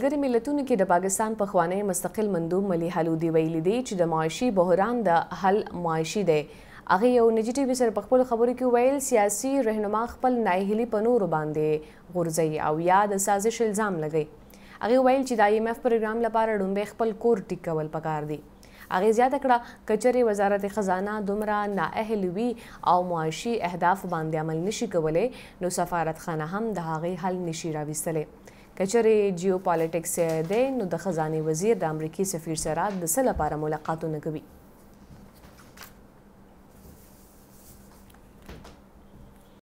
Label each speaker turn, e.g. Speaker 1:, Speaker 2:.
Speaker 1: ملګري ملتونو کې د پاکستان په خوانی مستقل مندوب ملي حلودي ویلي دی چې د معاشي بحران د حل معاشي دی هغه یو نجی ټي وي سره په خپل خبرو کې ویل سیاسي رهنما خپل ناهیلي په نور باندې غورځي او یا د سازش الزام لګي هغه ویل چې د ایم ایف پروګرام لپاره ډومبه خپل کور ټیکول پکار دی هغه زیاته کړه کچري وزارت خزانه دومره نااهل وي او معاشي اهداف باندې عمل نشي کولای نو سفارتخانه هم د هغه حل نشي راوستلی کچره جیو پالیټکس دی نو د خزانه وزیر د امریکای سفیر سره د سل لپاره ملاقاتونه کوي